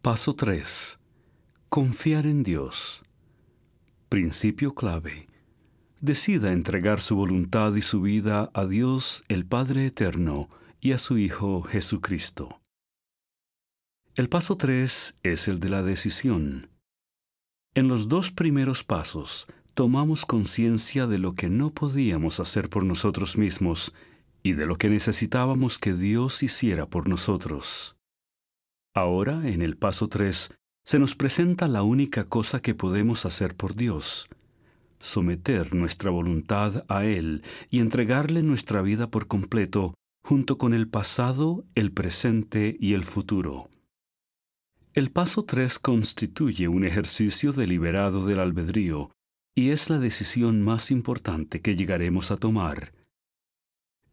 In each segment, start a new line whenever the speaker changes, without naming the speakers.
Paso 3. Confiar en Dios. Principio clave. Decida entregar su voluntad y su vida a Dios el Padre Eterno y a su Hijo Jesucristo. El paso 3 es el de la decisión. En los dos primeros pasos tomamos conciencia de lo que no podíamos hacer por nosotros mismos y de lo que necesitábamos que Dios hiciera por nosotros. Ahora, en el paso 3, se nos presenta la única cosa que podemos hacer por Dios, someter nuestra voluntad a Él y entregarle nuestra vida por completo, junto con el pasado, el presente y el futuro. El paso 3 constituye un ejercicio deliberado del albedrío y es la decisión más importante que llegaremos a tomar.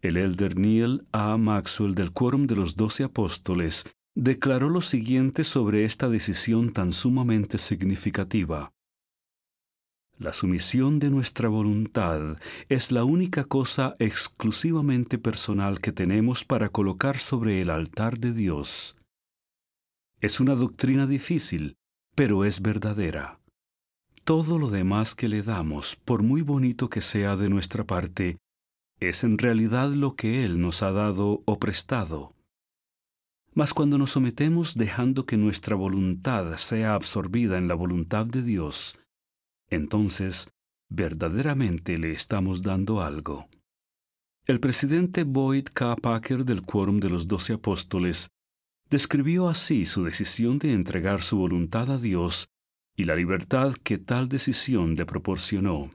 El elder Neil A. Maxwell del Quórum de los Doce Apóstoles declaró lo siguiente sobre esta decisión tan sumamente significativa. La sumisión de nuestra voluntad es la única cosa exclusivamente personal que tenemos para colocar sobre el altar de Dios. Es una doctrina difícil, pero es verdadera. Todo lo demás que le damos, por muy bonito que sea de nuestra parte, es en realidad lo que Él nos ha dado o prestado. Mas cuando nos sometemos dejando que nuestra voluntad sea absorbida en la voluntad de Dios, entonces verdaderamente le estamos dando algo. El presidente Boyd K. Packer del Quórum de los Doce Apóstoles describió así su decisión de entregar su voluntad a Dios y la libertad que tal decisión le proporcionó.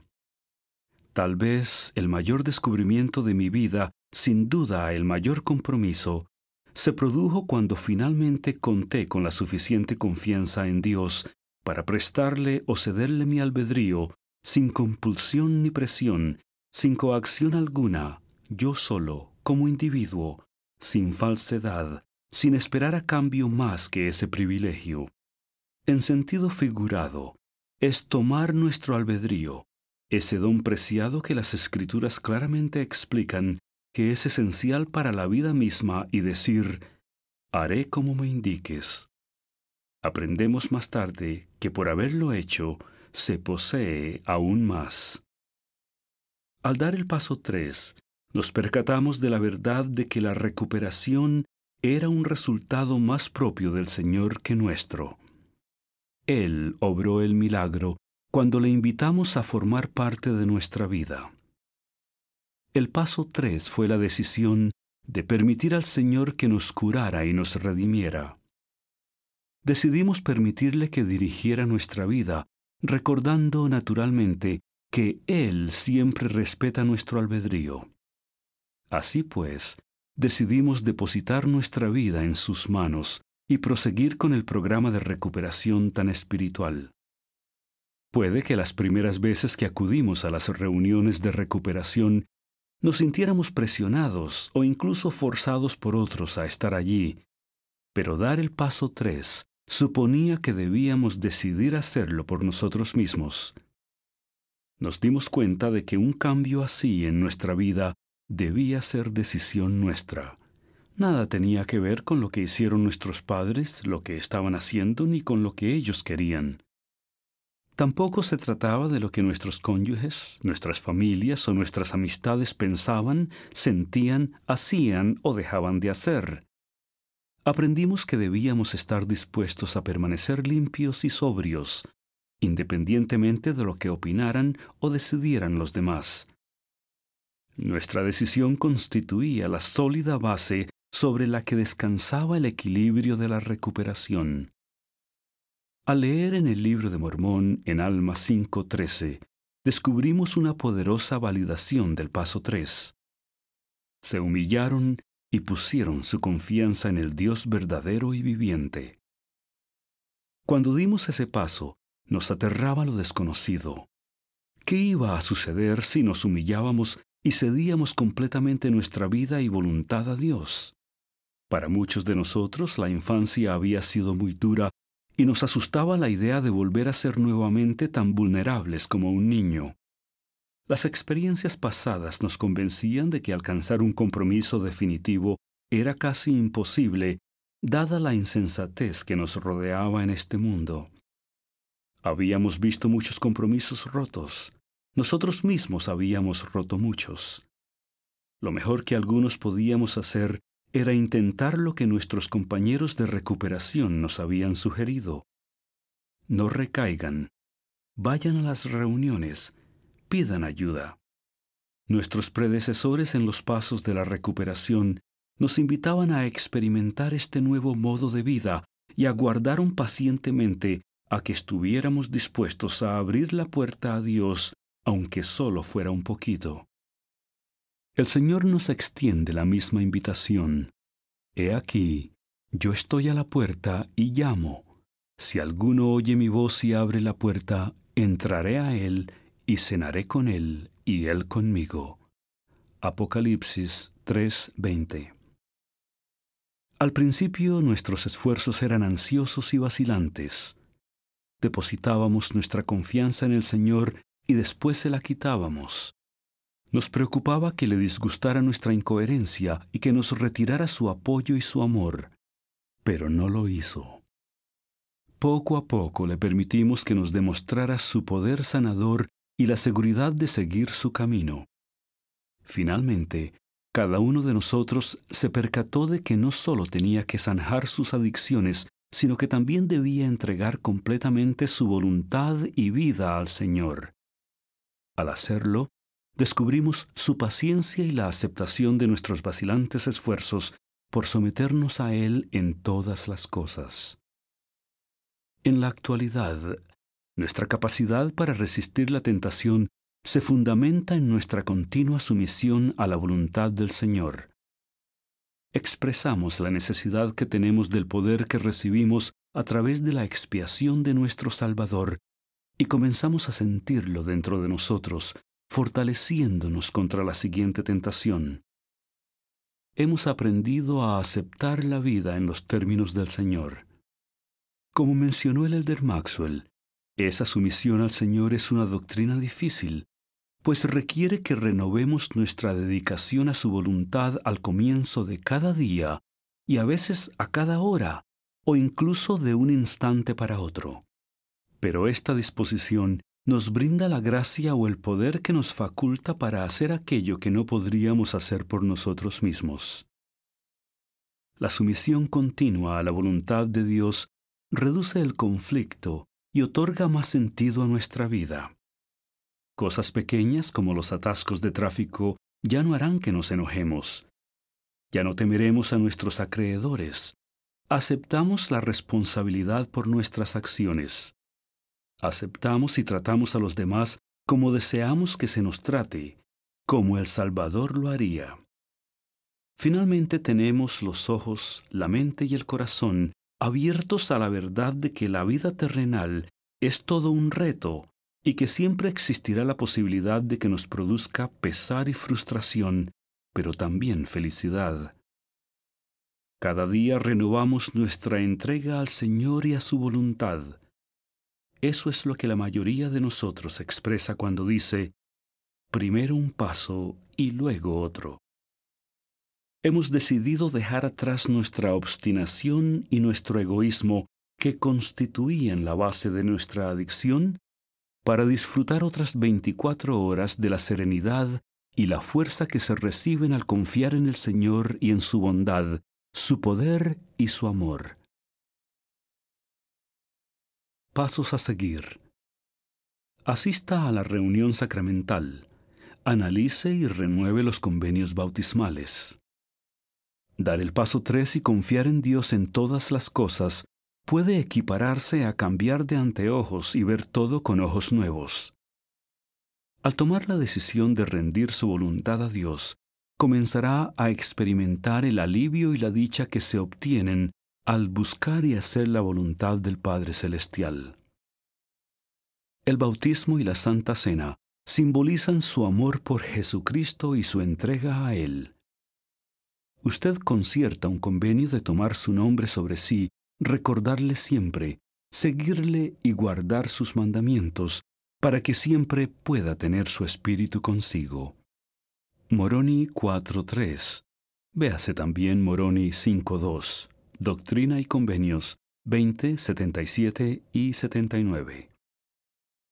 Tal vez el mayor descubrimiento de mi vida, sin duda el mayor compromiso, se produjo cuando finalmente conté con la suficiente confianza en Dios para prestarle o cederle mi albedrío sin compulsión ni presión, sin coacción alguna, yo solo, como individuo, sin falsedad, sin esperar a cambio más que ese privilegio. En sentido figurado, es tomar nuestro albedrío, ese don preciado que las escrituras claramente explican que es esencial para la vida misma y decir, haré como me indiques. Aprendemos más tarde que por haberlo hecho, se posee aún más. Al dar el paso 3, nos percatamos de la verdad de que la recuperación era un resultado más propio del Señor que nuestro. Él obró el milagro cuando le invitamos a formar parte de nuestra vida. El paso tres fue la decisión de permitir al Señor que nos curara y nos redimiera. Decidimos permitirle que dirigiera nuestra vida, recordando naturalmente que Él siempre respeta nuestro albedrío. Así pues, decidimos depositar nuestra vida en sus manos y proseguir con el programa de recuperación tan espiritual. Puede que las primeras veces que acudimos a las reuniones de recuperación nos sintiéramos presionados o incluso forzados por otros a estar allí, pero dar el paso tres suponía que debíamos decidir hacerlo por nosotros mismos. Nos dimos cuenta de que un cambio así en nuestra vida debía ser decisión nuestra. Nada tenía que ver con lo que hicieron nuestros padres, lo que estaban haciendo, ni con lo que ellos querían. Tampoco se trataba de lo que nuestros cónyuges, nuestras familias o nuestras amistades pensaban, sentían, hacían o dejaban de hacer. Aprendimos que debíamos estar dispuestos a permanecer limpios y sobrios, independientemente de lo que opinaran o decidieran los demás. Nuestra decisión constituía la sólida base sobre la que descansaba el equilibrio de la recuperación. Al leer en el libro de Mormón en Alma 5.13, descubrimos una poderosa validación del paso 3. Se humillaron y pusieron su confianza en el Dios verdadero y viviente. Cuando dimos ese paso, nos aterraba lo desconocido. ¿Qué iba a suceder si nos humillábamos y cedíamos completamente nuestra vida y voluntad a Dios? Para muchos de nosotros la infancia había sido muy dura y nos asustaba la idea de volver a ser nuevamente tan vulnerables como un niño. Las experiencias pasadas nos convencían de que alcanzar un compromiso definitivo era casi imposible, dada la insensatez que nos rodeaba en este mundo. Habíamos visto muchos compromisos rotos. Nosotros mismos habíamos roto muchos. Lo mejor que algunos podíamos hacer era intentar lo que nuestros compañeros de recuperación nos habían sugerido. No recaigan, vayan a las reuniones, pidan ayuda. Nuestros predecesores en los pasos de la recuperación nos invitaban a experimentar este nuevo modo de vida y aguardaron pacientemente a que estuviéramos dispuestos a abrir la puerta a Dios, aunque solo fuera un poquito el Señor nos extiende la misma invitación. He aquí, yo estoy a la puerta y llamo. Si alguno oye mi voz y abre la puerta, entraré a él y cenaré con él y él conmigo. Apocalipsis 3:20 Al principio nuestros esfuerzos eran ansiosos y vacilantes. Depositábamos nuestra confianza en el Señor y después se la quitábamos. Nos preocupaba que le disgustara nuestra incoherencia y que nos retirara su apoyo y su amor, pero no lo hizo. Poco a poco le permitimos que nos demostrara su poder sanador y la seguridad de seguir su camino. Finalmente, cada uno de nosotros se percató de que no solo tenía que zanjar sus adicciones, sino que también debía entregar completamente su voluntad y vida al Señor. Al hacerlo, descubrimos su paciencia y la aceptación de nuestros vacilantes esfuerzos por someternos a Él en todas las cosas. En la actualidad, nuestra capacidad para resistir la tentación se fundamenta en nuestra continua sumisión a la voluntad del Señor. Expresamos la necesidad que tenemos del poder que recibimos a través de la expiación de nuestro Salvador y comenzamos a sentirlo dentro de nosotros fortaleciéndonos contra la siguiente tentación. Hemos aprendido a aceptar la vida en los términos del Señor. Como mencionó el elder Maxwell, esa sumisión al Señor es una doctrina difícil, pues requiere que renovemos nuestra dedicación a su voluntad al comienzo de cada día y a veces a cada hora, o incluso de un instante para otro. Pero esta disposición nos brinda la gracia o el poder que nos faculta para hacer aquello que no podríamos hacer por nosotros mismos. La sumisión continua a la voluntad de Dios reduce el conflicto y otorga más sentido a nuestra vida. Cosas pequeñas como los atascos de tráfico ya no harán que nos enojemos. Ya no temeremos a nuestros acreedores. Aceptamos la responsabilidad por nuestras acciones. Aceptamos y tratamos a los demás como deseamos que se nos trate, como el Salvador lo haría. Finalmente tenemos los ojos, la mente y el corazón abiertos a la verdad de que la vida terrenal es todo un reto y que siempre existirá la posibilidad de que nos produzca pesar y frustración, pero también felicidad. Cada día renovamos nuestra entrega al Señor y a su voluntad. Eso es lo que la mayoría de nosotros expresa cuando dice, primero un paso y luego otro. Hemos decidido dejar atrás nuestra obstinación y nuestro egoísmo que constituían la base de nuestra adicción para disfrutar otras 24 horas de la serenidad y la fuerza que se reciben al confiar en el Señor y en su bondad, su poder y su amor. Pasos a seguir. Asista a la reunión sacramental. Analice y renueve los convenios bautismales. Dar el paso tres y confiar en Dios en todas las cosas puede equipararse a cambiar de anteojos y ver todo con ojos nuevos. Al tomar la decisión de rendir su voluntad a Dios, comenzará a experimentar el alivio y la dicha que se obtienen al buscar y hacer la voluntad del Padre Celestial. El bautismo y la Santa Cena simbolizan su amor por Jesucristo y su entrega a Él. Usted concierta un convenio de tomar su nombre sobre sí, recordarle siempre, seguirle y guardar sus mandamientos, para que siempre pueda tener su espíritu consigo. Moroni 4.3. Véase también Moroni 5.2. Doctrina y Convenios 20, 77 y 79.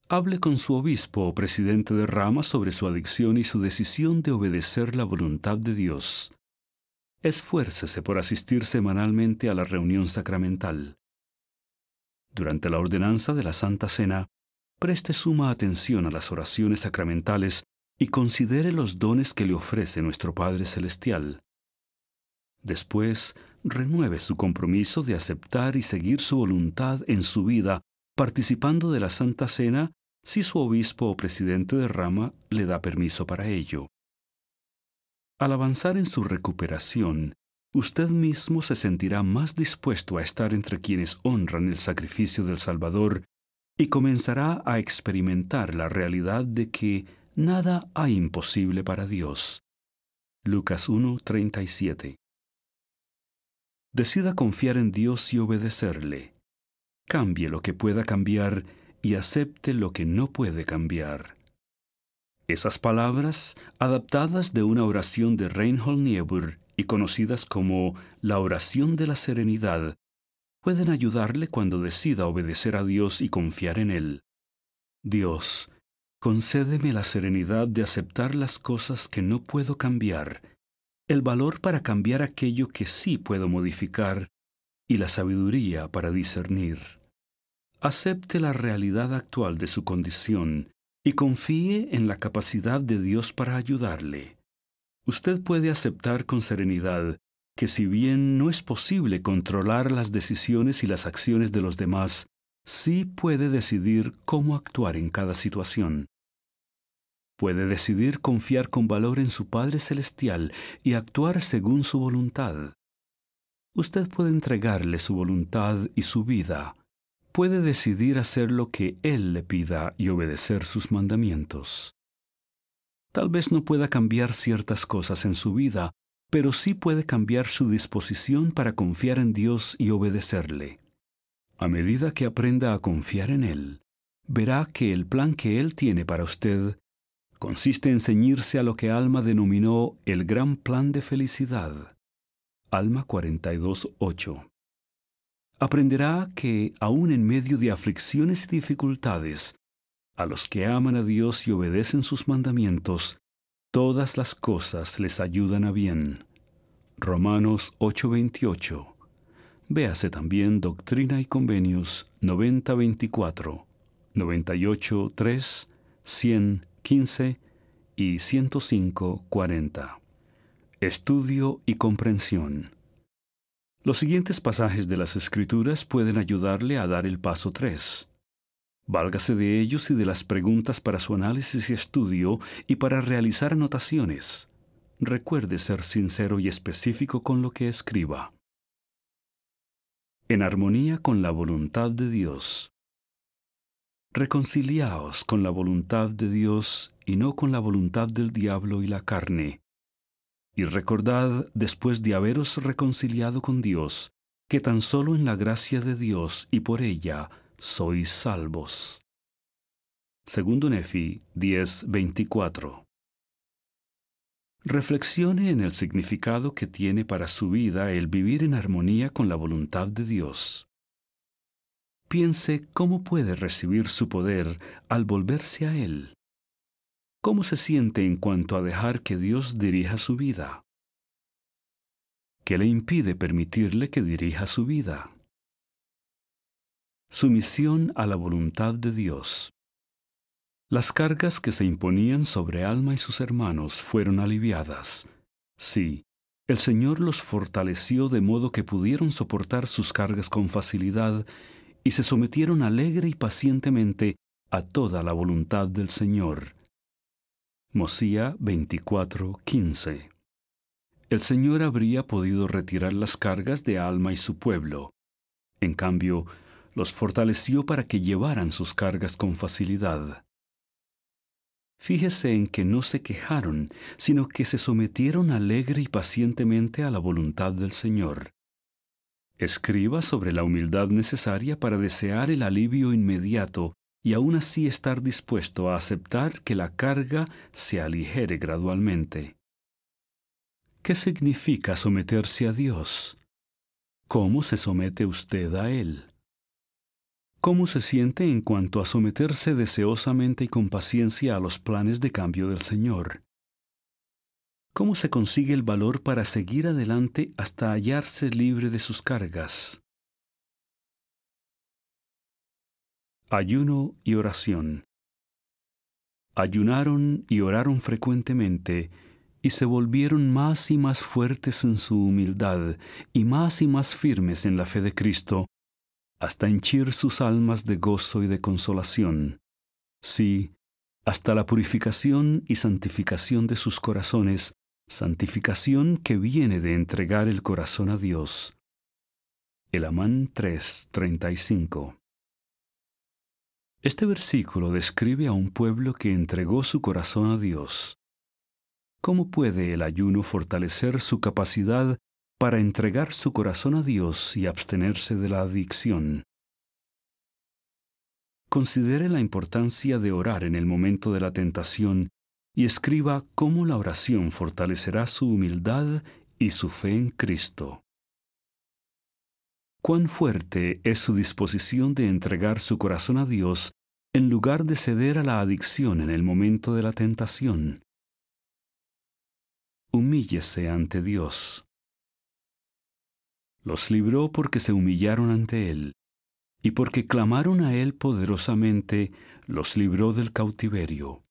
Hable con su obispo o presidente de rama sobre su adicción y su decisión de obedecer la voluntad de Dios. Esfuércese por asistir semanalmente a la reunión sacramental. Durante la ordenanza de la Santa Cena, preste suma atención a las oraciones sacramentales y considere los dones que le ofrece nuestro Padre Celestial. Después, renueve su compromiso de aceptar y seguir su voluntad en su vida, participando de la Santa Cena si su obispo o presidente de rama le da permiso para ello. Al avanzar en su recuperación, usted mismo se sentirá más dispuesto a estar entre quienes honran el sacrificio del Salvador y comenzará a experimentar la realidad de que nada hay imposible para Dios. Lucas 1:37 Decida confiar en Dios y obedecerle. Cambie lo que pueda cambiar y acepte lo que no puede cambiar. Esas palabras, adaptadas de una oración de Reinhold Niebuhr y conocidas como la oración de la serenidad, pueden ayudarle cuando decida obedecer a Dios y confiar en Él. Dios, concédeme la serenidad de aceptar las cosas que no puedo cambiar el valor para cambiar aquello que sí puedo modificar y la sabiduría para discernir. Acepte la realidad actual de su condición y confíe en la capacidad de Dios para ayudarle. Usted puede aceptar con serenidad que si bien no es posible controlar las decisiones y las acciones de los demás, sí puede decidir cómo actuar en cada situación puede decidir confiar con valor en su Padre Celestial y actuar según su voluntad. Usted puede entregarle su voluntad y su vida. Puede decidir hacer lo que Él le pida y obedecer sus mandamientos. Tal vez no pueda cambiar ciertas cosas en su vida, pero sí puede cambiar su disposición para confiar en Dios y obedecerle. A medida que aprenda a confiar en Él, verá que el plan que Él tiene para usted consiste en ceñirse a lo que Alma denominó el gran plan de felicidad. Alma 42.8. Aprenderá que, aun en medio de aflicciones y dificultades, a los que aman a Dios y obedecen sus mandamientos, todas las cosas les ayudan a bien. Romanos 8:28. Véase también Doctrina y Convenios 90:24, 98:3, 100 15 y 105, 40. Estudio y comprensión. Los siguientes pasajes de las Escrituras pueden ayudarle a dar el paso 3. Válgase de ellos y de las preguntas para su análisis y estudio y para realizar anotaciones. Recuerde ser sincero y específico con lo que escriba. En armonía con la voluntad de Dios. Reconciliaos con la voluntad de Dios y no con la voluntad del diablo y la carne. Y recordad, después de haberos reconciliado con Dios, que tan solo en la gracia de Dios y por ella sois salvos. Segundo Nefi 10:24. Reflexione en el significado que tiene para su vida el vivir en armonía con la voluntad de Dios piense cómo puede recibir su poder al volverse a Él. ¿Cómo se siente en cuanto a dejar que Dios dirija su vida? ¿Qué le impide permitirle que dirija su vida? Sumisión a la voluntad de Dios. Las cargas que se imponían sobre Alma y sus hermanos fueron aliviadas. Sí, el Señor los fortaleció de modo que pudieron soportar sus cargas con facilidad y se sometieron alegre y pacientemente a toda la voluntad del Señor. Mosía 24:15 El Señor habría podido retirar las cargas de Alma y su pueblo. En cambio, los fortaleció para que llevaran sus cargas con facilidad. Fíjese en que no se quejaron, sino que se sometieron alegre y pacientemente a la voluntad del Señor. Escriba sobre la humildad necesaria para desear el alivio inmediato y aún así estar dispuesto a aceptar que la carga se aligere gradualmente. ¿Qué significa someterse a Dios? ¿Cómo se somete usted a Él? ¿Cómo se siente en cuanto a someterse deseosamente y con paciencia a los planes de cambio del Señor? ¿Cómo se consigue el valor para seguir adelante hasta hallarse libre de sus cargas? Ayuno y oración. Ayunaron y oraron frecuentemente, y se volvieron más y más fuertes en su humildad, y más y más firmes en la fe de Cristo, hasta henchir sus almas de gozo y de consolación. Sí, hasta la purificación y santificación de sus corazones santificación que viene de entregar el corazón a Dios. El Amán 3:35 Este versículo describe a un pueblo que entregó su corazón a Dios. ¿Cómo puede el ayuno fortalecer su capacidad para entregar su corazón a Dios y abstenerse de la adicción? Considere la importancia de orar en el momento de la tentación y escriba cómo la oración fortalecerá su humildad y su fe en Cristo. Cuán fuerte es su disposición de entregar su corazón a Dios en lugar de ceder a la adicción en el momento de la tentación. Humíllese ante Dios. Los libró porque se humillaron ante Él, y porque clamaron a Él poderosamente, los libró del cautiverio.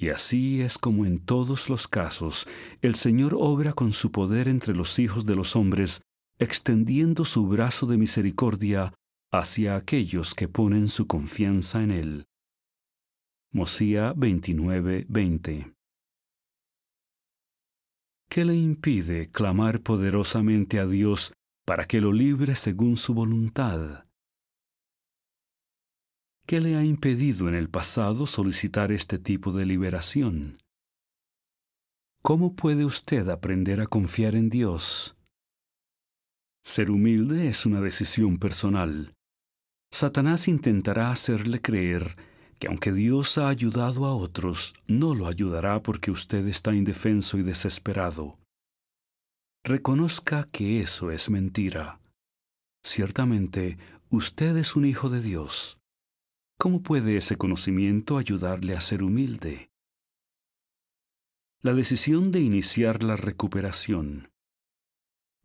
Y así es como en todos los casos el Señor obra con su poder entre los hijos de los hombres, extendiendo su brazo de misericordia hacia aquellos que ponen su confianza en Él. Mosía 29:20 ¿Qué le impide clamar poderosamente a Dios para que lo libre según su voluntad? ¿Qué le ha impedido en el pasado solicitar este tipo de liberación? ¿Cómo puede usted aprender a confiar en Dios? Ser humilde es una decisión personal. Satanás intentará hacerle creer que aunque Dios ha ayudado a otros, no lo ayudará porque usted está indefenso y desesperado. Reconozca que eso es mentira. Ciertamente, usted es un hijo de Dios. ¿Cómo puede ese conocimiento ayudarle a ser humilde? La decisión de iniciar la recuperación.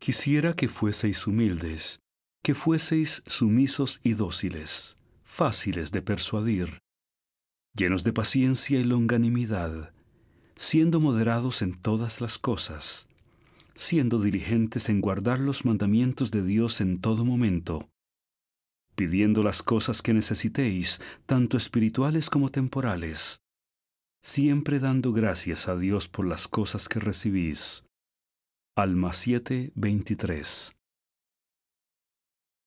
Quisiera que fueseis humildes, que fueseis sumisos y dóciles, fáciles de persuadir, llenos de paciencia y longanimidad, siendo moderados en todas las cosas, siendo diligentes en guardar los mandamientos de Dios en todo momento, pidiendo las cosas que necesitéis, tanto espirituales como temporales, siempre dando gracias a Dios por las cosas que recibís. Alma 7.23.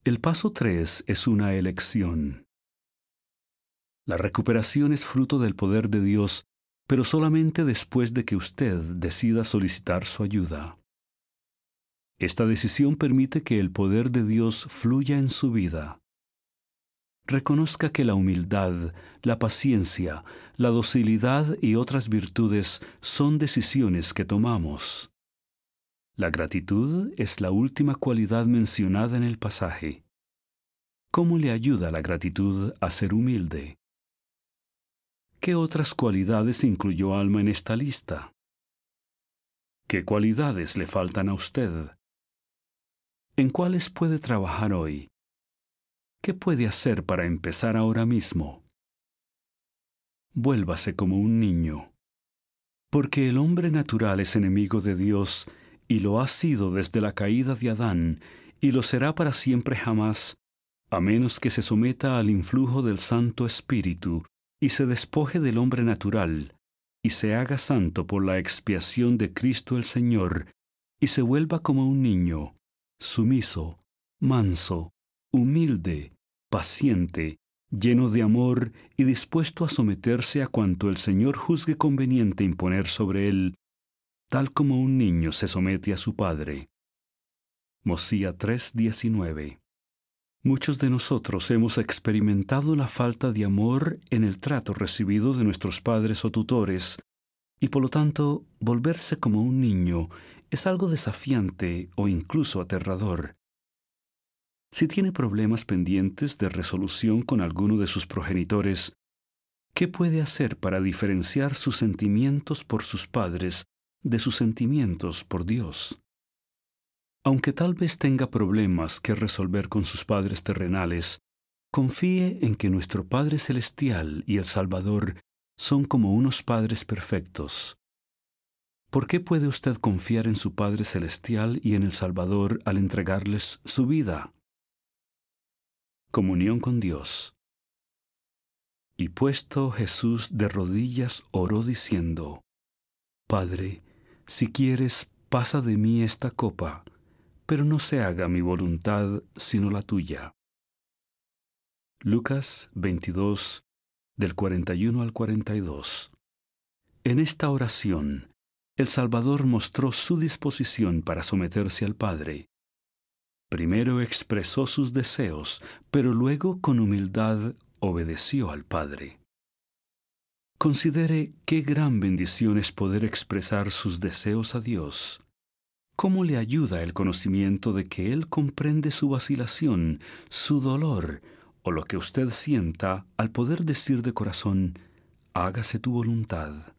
El paso 3 es una elección. La recuperación es fruto del poder de Dios, pero solamente después de que usted decida solicitar su ayuda. Esta decisión permite que el poder de Dios fluya en su vida reconozca que la humildad, la paciencia, la docilidad y otras virtudes son decisiones que tomamos. La gratitud es la última cualidad mencionada en el pasaje. ¿Cómo le ayuda la gratitud a ser humilde? ¿Qué otras cualidades incluyó Alma en esta lista? ¿Qué cualidades le faltan a usted? ¿En cuáles puede trabajar hoy? ¿Qué puede hacer para empezar ahora mismo? Vuélvase como un niño, porque el hombre natural es enemigo de Dios y lo ha sido desde la caída de Adán y lo será para siempre jamás, a menos que se someta al influjo del Santo Espíritu y se despoje del hombre natural y se haga santo por la expiación de Cristo el Señor y se vuelva como un niño, sumiso, manso, humilde, paciente, lleno de amor y dispuesto a someterse a cuanto el Señor juzgue conveniente imponer sobre él, tal como un niño se somete a su padre. Mosía 3:19 Muchos de nosotros hemos experimentado la falta de amor en el trato recibido de nuestros padres o tutores, y por lo tanto, volverse como un niño es algo desafiante o incluso aterrador. Si tiene problemas pendientes de resolución con alguno de sus progenitores, ¿qué puede hacer para diferenciar sus sentimientos por sus padres de sus sentimientos por Dios? Aunque tal vez tenga problemas que resolver con sus padres terrenales, confíe en que nuestro Padre Celestial y el Salvador son como unos padres perfectos. ¿Por qué puede usted confiar en su Padre Celestial y en el Salvador al entregarles su vida? comunión con Dios. Y puesto Jesús de rodillas oró diciendo, Padre, si quieres, pasa de mí esta copa, pero no se haga mi voluntad sino la tuya. Lucas 22, del 41 al 42. En esta oración, el Salvador mostró su disposición para someterse al Padre, Primero expresó sus deseos, pero luego con humildad obedeció al Padre. Considere qué gran bendición es poder expresar sus deseos a Dios. ¿Cómo le ayuda el conocimiento de que Él comprende su vacilación, su dolor, o lo que usted sienta al poder decir de corazón, hágase tu voluntad?